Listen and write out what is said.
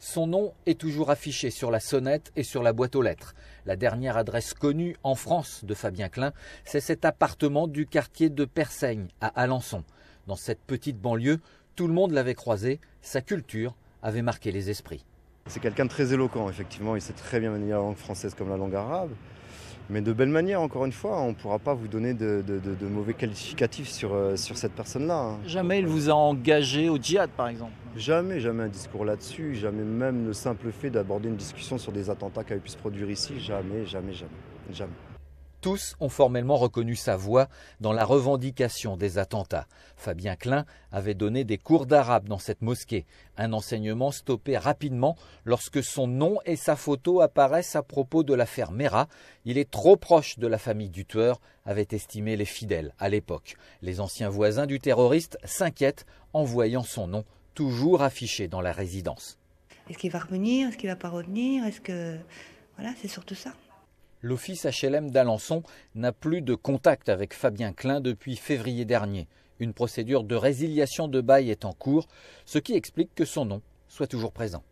Son nom est toujours affiché sur la sonnette et sur la boîte aux lettres. La dernière adresse connue en France de Fabien Klein, c'est cet appartement du quartier de Persaigne à Alençon. Dans cette petite banlieue, tout le monde l'avait croisé, sa culture avait marqué les esprits. C'est quelqu'un de très éloquent, effectivement, il sait très bien manier la langue française comme la langue arabe. Mais de belle manière, encore une fois, on ne pourra pas vous donner de, mauvais qualificatifs sur, euh, sur cette personne-là. Hein. Jamais il vous a engagé au djihad, par exemple Jamais, jamais un discours là-dessus, jamais même le simple fait d'aborder une discussion sur des attentats qui avaient pu se produire ici, jamais, jamais, jamais, jamais. Tous ont formellement reconnu sa voix dans la revendication des attentats. Fabien Klein avait donné des cours d'arabe dans cette mosquée, un enseignement stoppé rapidement lorsque son nom et sa photo apparaissent à propos de l'affaire Mera. Il est trop proche de la famille du tueur, avaient estimé les fidèles à l'époque. Les anciens voisins du terroriste s'inquiètent en voyant son nom toujours affiché dans la résidence. Est-ce qu'il va revenir Est-ce qu'il va pas revenir Est-ce que voilà, c'est surtout ça. L'office HLM d'Alençon n'a plus de contact avec Fabien Klein depuis février dernier. Une procédure de résiliation de bail est en cours, ce qui explique que son nom soit toujours présent.